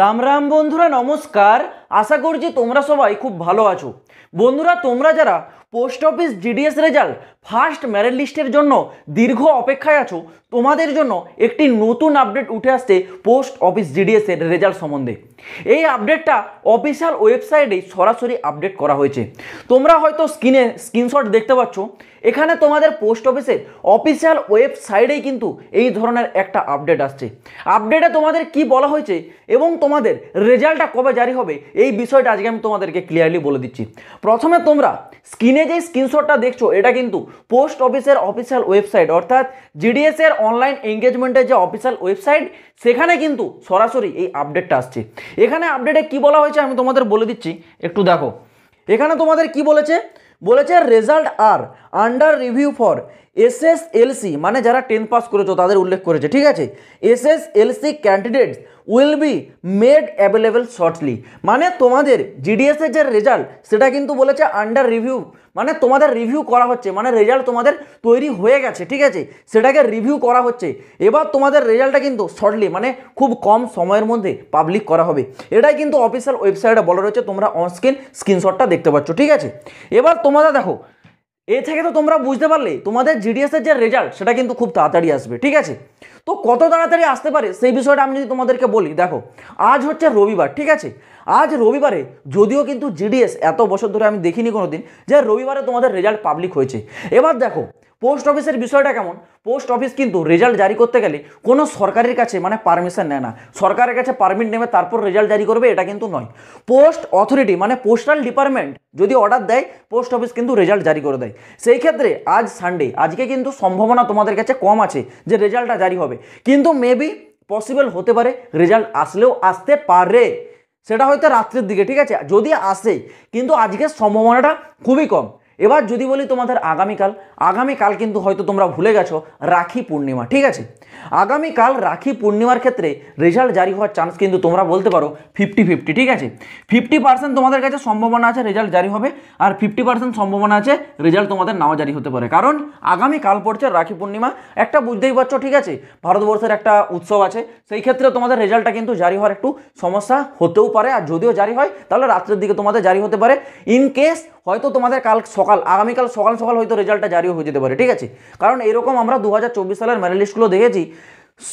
রাম রাম বন্ধুরা নমস্কার আশা করছি তোমরা সবাই খুব ভালো আছো বন্ধুরা তোমরা যারা post office GDS result first merit লিস্টের জন্য দীর্ঘ অপেক্ষায় আছো তোমাদের জন্য একটি নতুন আপডেট উঠে আসছে পোস্ট অফিস জিডিএসের রেজাল্ট সম্বন্ধে এই আপডেটটা অফিসিয়াল ওয়েবসাইটেই সরাসরি আপডেট করা হয়েছে তোমরা হয়তো স্ক্রিনে স্ক্রিনশট দেখতে পাচ্ছ এখানে তোমাদের পোস্ট অফিসের অফিসিয়াল ওয়েবসাইটেই কিন্তু এই ধরনের একটা আপডেট আসছে আপডেটে তোমাদের কি বলা হয়েছে এবং তোমাদের রেজাল্টটা কবে জারি হবে এই বিষয়টা আজকে আমি তোমাদেরকে ক্লিয়ারলি বলে দিচ্ছি প্রথমে তোমরা স্ক্রিনে যে স্ক্রিনশটটা দেখছো এটা কিন্তু পোস্ট অফিসের অফিসিয়াল ওয়েবসাইট অর্থাৎ জিডিএস এর অনলাইন এঙ্গেজমেন্টের যে অফিসিয়াল ওয়েবসাইট সেখানে কিন্তু সরাসরি এই আপডেটটা আসছে এখানে আপডেটে কি বলা হয়েছে আমি তোমাদের বলে দিচ্ছি একটু দেখো এখানে তোমাদের কি বলেছে বলেছে রেজাল্ট আর আন্ডার রিভিউ ফর এসএসএলসি মানে যারা টেন পাস করেছো তাদের উল্লেখ করেছে ঠিক আছে LC candidates will be made available shortly মানে তোমাদের জিডিএসের যে রেজাল্ট সেটা কিন্তু বলেছে আন্ডার রিভিউ মানে তোমাদের রিভিউ করা হচ্ছে মানে রেজাল্ট তোমাদের তৈরি হয়ে গেছে ঠিক আছে সেটাকে রিভিউ করা হচ্ছে এবার তোমাদের রেজাল্টটা কিন্তু শর্টলি মানে খুব কম সময়ের মধ্যে পাবলিক করা হবে এটাই কিন্তু অফিসিয়াল ওয়েবসাইটে বলা রয়েছে তোমরা অনস্ক্রিন স্ক্রিনশটটা দেখতে পাচ্ছ ঠিক আছে এবার তোমরা দেখো এ থেকে তো তোমরা বুঝতে পারলে তোমাদের জিডিএসের যে রেজাল্ট সেটা কিন্তু খুব তাড়াতাড়ি আসবে ঠিক আছে তো কত তাড়াতাড়ি আসতে পারে সেই বিষয়টা আমি যদি তোমাদেরকে বলি দেখো আজ হচ্ছে রবিবার ঠিক আছে আজ রবিবারে যদিও কিন্তু জিডিএস এত বছর ধরে আমি দেখিনি কোনো দিন যে রবিবারে তোমাদের রেজাল্ট পাবলিক হয়েছে এবার দেখো পোস্ট অফিসের বিষয়টা কেমন পোস্ট অফিস কিন্তু রেজাল্ট জারি করতে গেলে কোনো সরকারের কাছে মানে পারমিশন নেয় না সরকারের কাছে পারমিট নেবে তারপর রেজাল্ট জারি করবে এটা কিন্তু নয় পোস্ট অথরিটি মানে পোস্টাল ডিপার্টমেন্ট যদি অর্ডার দেয় পোস্ট অফিস কিন্তু রেজাল্ট জারি করে দেয় সেই ক্ষেত্রে আজ সানডে আজকে কিন্তু সম্ভাবনা তোমাদের কাছে কম আছে যে রেজাল্টটা জারি হবে কিন্তু মেবি পসিবল হতে পারে রেজাল্ট আসলেও আসতে পারে সেটা হয়তো রাত্রের দিকে ঠিক আছে যদি আসে কিন্তু আজকের সম্ভাবনাটা খুবই কম এবার যদি বলি তোমাদের আগামীকাল আগামীকাল কিন্তু হয়তো তোমরা ভুলে গেছো রাখি পূর্ণিমা ঠিক আছে আগামীকাল রাখি পূর্ণিমার ক্ষেত্রে রেজাল্ট জারি হওয়ার চান্স কিন্তু তোমরা বলতে পারো ফিফটি ফিফটি ঠিক আছে ফিফটি পার্সেন্ট তোমাদের কাছে সম্ভাবনা আছে রেজাল্ট জারি হবে আর ফিফটি পার্সেন্ট সম্ভাবনা আছে রেজাল্ট তোমাদের নাও জারি হতে পারে কারণ আগামীকাল পড়ছে রাখি পূর্ণিমা একটা বুঝতেই পারছো ঠিক আছে ভারতবর্ষের একটা উৎসব আছে সেই ক্ষেত্রে তোমাদের রেজাল্টটা কিন্তু জারি হওয়ার একটু সমস্যা হতেও পারে আর যদিও জারি হয় তাহলে রাত্রের দিকে তোমাদের জারি হতে পারে ইন কেস হয়তো তোমাদের কাল সকাল আগামীকাল সকাল সকাল হয়তো রেজাল্টটা জারিও হয়ে যেতে পারে ঠিক আছে কারণ এরকম আমরা দু সালের মেরিট লিস্টগুলো দেখেছি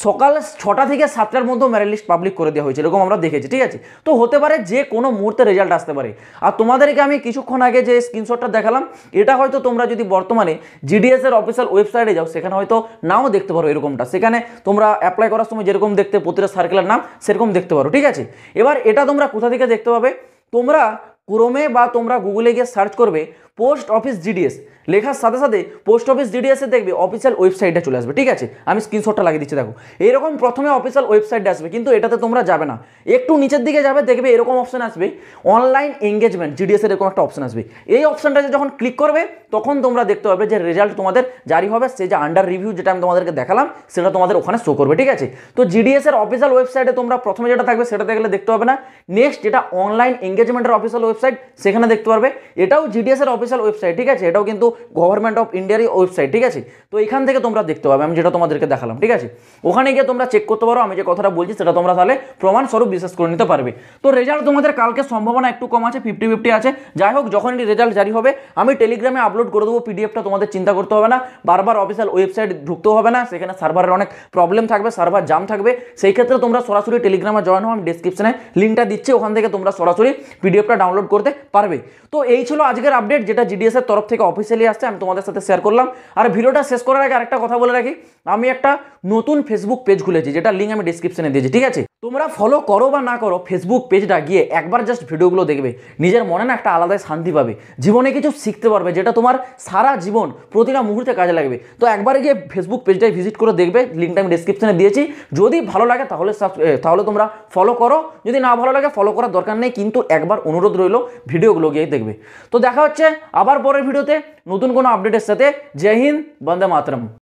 সকাল ছটা থেকে সাতটার মধ্যে মেরিট লিস্ট পাবলিক করে দেওয়া হয়েছে এরকম আমরা দেখেছি ঠিক আছে তো হতে পারে যে কোনো মুহূর্তে রেজাল্ট আসতে পারে আর তোমাদেরকে আমি কিছুক্ষণ আগে যে স্ক্রিনশটটা দেখালাম এটা হয়তো তোমরা যদি বর্তমানে জিডিএসের অফিসিয়াল ওয়েবসাইটে যাও সেখানে হয়তো নাও দেখতে পারো এরকমটা সেখানে তোমরা অ্যাপ্লাই করার সময় যেরকম দেখতে প্রতিটা সার্কেলের নাম সেরকম দেখতে পারো ঠিক আছে এবার এটা তোমরা কোথা থেকে দেখতে পাবে তোমরা ক্রোমে বা তোমরা গুগলে গিয়ে সার্চ করবে পোস্ট অফিস জিডিএস লেখার সাথে সাথে পোস্ট অফিস জিডিএসে দেখবে অফিসিয়াল ওয়েবসাইটটা চলে আসবে ঠিক আছে আমি স্ক্রিনশটটা লাগিয়ে দিচ্ছি দেখো এরকম প্রথমে অফিসিয়াল ওয়েবসাইটটা আসবে কিন্তু এটাতে তোমরা যাবে না একটু নিচের দিকে যাবে দেখবে এরকম অপশান আসবে অনলাইন এঙ্গেজমেন্ট জিডিএসের এরকম একটা অপশান আসবে এই অপশনটা যখন ক্লিক করবে তখন তোমরা দেখতে পাবে যে রেজাল্ট তোমাদের জারি হবে সে যে আন্ডার রিভিউ যেটা আমি তোমাদেরকে দেখালাম সেটা তোমাদের ওখানে শো করবে ঠিক আছে তো জিডিএসের অফিসিয়াল ওয়েবসাইটে তোমরা প্রথমে যেটা থাকবে সেটাতে গেলে দেখতে পাবে না নেক্সট যেটা অনলাইন এঙ্গেজমেন্টের অফিসিয়াল ওয়েবসাইট সেখানে দেখতে পারবে এটাও জিডিএসের অফিসিয়াল ওয়েবসাইট ঠিক আছে এটাও কিন্তু গভর্নমেন্ট অফ ইন্ডিয়ারই ওয়েবসাইট ঠিক আছে তো এখান থেকে তোমরা দেখতে পাবে আমি যেটা তোমাদেরকে দেখালাম ঠিক আছে ওখানে গিয়ে তোমরা চেক করতে পারো আমি যে কথাটা বলছি সেটা তোমরা তাহলে প্রমাণস্বরূপ বিশ্বাস করে নিতে পারবে তো রেজাল্ট তোমাদের কালকে সম্ভাবনা একটু কম আছে ফিফটি ফিফটি আছে যাই হোক যখন রেজাল্ট জারি হবে আমি টেলিগ্রামে আপলোড করে দেবো পিডিএফটা তোমাদের চিন্তা করতে হবে না বারবার অফিসিয়াল ওয়েবসাইট ঢুকতেও হবে না সেখানে সার্ভারের অনেক প্রবলেম থাকবে সার্ভার জাম থাকবে সেই ক্ষেত্রে তোমরা সরাসরি টেলিগ্রামে জয়েন হও আমি ডিসক্রিপশনে লিঙ্কটা দিচ্ছি ওখান থেকে তোমরা সরাসরি পিডিএফটা ডাউনলোড করতে পারবে তো এই ছিল আজকের আপডেট যেটা জিডিএসের তরফ থেকে অফিসিয়ালি আসছে আমি তোমাদের সাথে শেয়ার করলাম আর ভিডিওটা শেষ করার আগে আরেকটা কথা বলে রাখি আমি একটা নতুন ফেসবুক পেজ খুলেছি যেটা লিঙ্ক আমি ডিসক্রিপশনে দিয়েছি ঠিক আছে তোমরা ফলো করো বা না করো ফেসবুক পেজটা গিয়ে একবার জাস্ট ভিডিওগুলো দেখবে নিজের মনে না একটা আলাদাই শান্তি পাবে জীবনে কিছু শিখতে পারবে যেটা তোমার সারা জীবন প্রতিটা মুহূর্তে কাজে লাগবে তো একবার গিয়ে ফেসবুক পেজটায় ভিজিট করে দেখবে লিঙ্কটা আমি ডিসক্রিপশনে দিয়েছি যদি ভালো লাগে তাহলে তাহলে তোমরা ফলো করো যদি না ভালো লাগে ফলো করার দরকার নেই কিন্তু একবার অনুরোধ রইল ভিডিওগুলো গিয়ে দেখবে তো দেখা হচ্ছে আবার পরের ভিডিওতে নতুন কোনো আপডেটের সাথে জয় হিন্দ বন্দে মাতরম